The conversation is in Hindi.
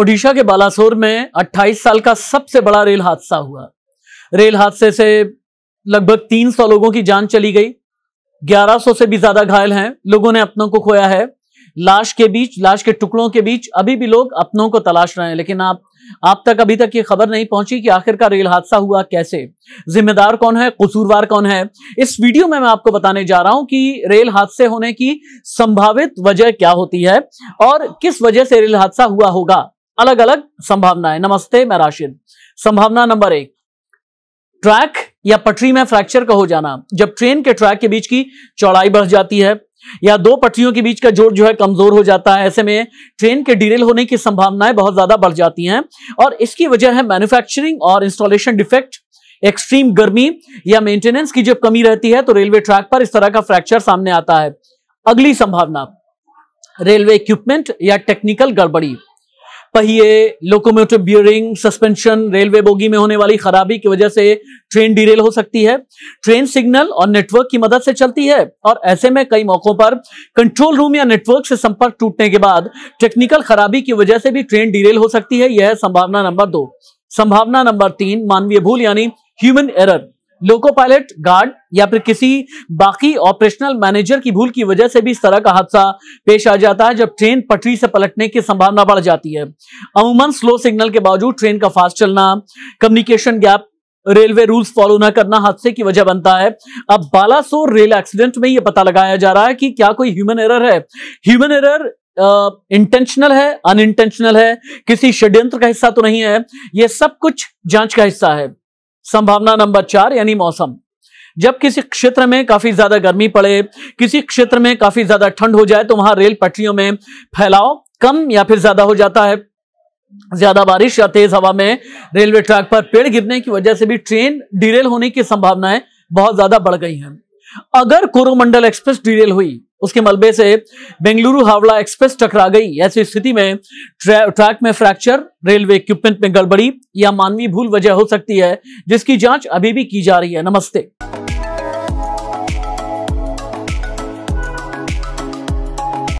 ओडिशा के बालासोर में 28 साल का सबसे बड़ा रेल हादसा हुआ रेल हादसे से लगभग 300 लोगों की जान चली गई 1100 से भी ज्यादा घायल हैं लोगों ने अपनों को खोया है लाश के बीच लाश के टुकड़ों के बीच अभी भी लोग अपनों को तलाश रहे हैं लेकिन आप आप तक अभी तक ये खबर नहीं पहुंची कि आखिर का रेल हादसा हुआ कैसे जिम्मेदार कौन है कसूरवार कौन है इस वीडियो में मैं आपको बताने जा रहा हूं कि रेल हादसे होने की संभावित वजह क्या होती है और किस वजह से रेल हादसा हुआ होगा अलग अलग संभावनाएं नमस्ते मैं राशिद संभावना नंबर एक ट्रैक या पटरी में फ्रैक्चर का हो जाना जब ट्रेन के ट्रैक के बीच की चौड़ाई बढ़ जाती है या दो पटरियों के बीच का जोड़ जो है कमजोर हो जाता है ऐसे में ट्रेन के डिरेल होने की संभावनाएं बहुत ज्यादा बढ़ जाती हैं और इसकी वजह है मैन्युफैक्चरिंग और इंस्टॉलेशन डिफेक्ट एक्सट्रीम गर्मी या मेंटेनेंस की जब कमी रहती है तो रेलवे ट्रैक पर इस तरह का फ्रैक्चर सामने आता है अगली संभावना रेलवे इक्विपमेंट या टेक्निकल गड़बड़ी पहिए locomotive bearing suspension railway bogie में होने वाली खराबी की वजह से ट्रेन डिरेल हो सकती है ट्रेन सिग्नल और नेटवर्क की मदद से चलती है और ऐसे में कई मौकों पर कंट्रोल रूम या नेटवर्क से संपर्क टूटने के बाद टेक्निकल खराबी की वजह से भी ट्रेन डिरेल हो सकती है यह संभावना नंबर दो संभावना नंबर तीन मानवीय भूल यानी human error loco pilot guard या फिर किसी बाकी ऑपरेशनल मैनेजर की भूल की वजह से भी इस तरह का हादसा पेश आ जाता है जब ट्रेन पटरी से पलटने की संभावना बढ़ जाती है अमूमन स्लो सिग्नल के बावजूद ट्रेन का फास्ट चलना communication gap railway rules follow न करना हादसे की वजह बनता है अब बालासोर रेल एक्सीडेंट में यह पता लगाया जा रहा है कि क्या कोई ह्यूमन एरर है ह्यूमन एरर इंटेंशनल है अनइंटेंशनल है किसी षड्यंत्र का हिस्सा तो नहीं है यह सब कुछ जांच का हिस्सा है संभावना नंबर चार यानी मौसम जब किसी क्षेत्र में काफी ज्यादा गर्मी पड़े किसी क्षेत्र में काफी ज्यादा ठंड हो जाए तो वहां रेल पटरियों में फैलाव कम या फिर ज्यादा हो जाता है ज्यादा बारिश या तेज हवा में रेलवे ट्रैक पर पेड़ गिरने की वजह से भी ट्रेन डिरेल होने की संभावनाएं बहुत ज्यादा बढ़ गई हैं अगर कोरोमंडल एक्सप्रेस डिरेल हुई उसके मलबे से बेंगलुरु हावड़ा एक्सप्रेस टकरा गई ऐसी स्थिति में ट्रैक में फ्रैक्चर रेलवे इक्विपमेंट में गड़बड़ी या मानवीय भूल वजह हो सकती है जिसकी जांच अभी भी की जा रही है नमस्ते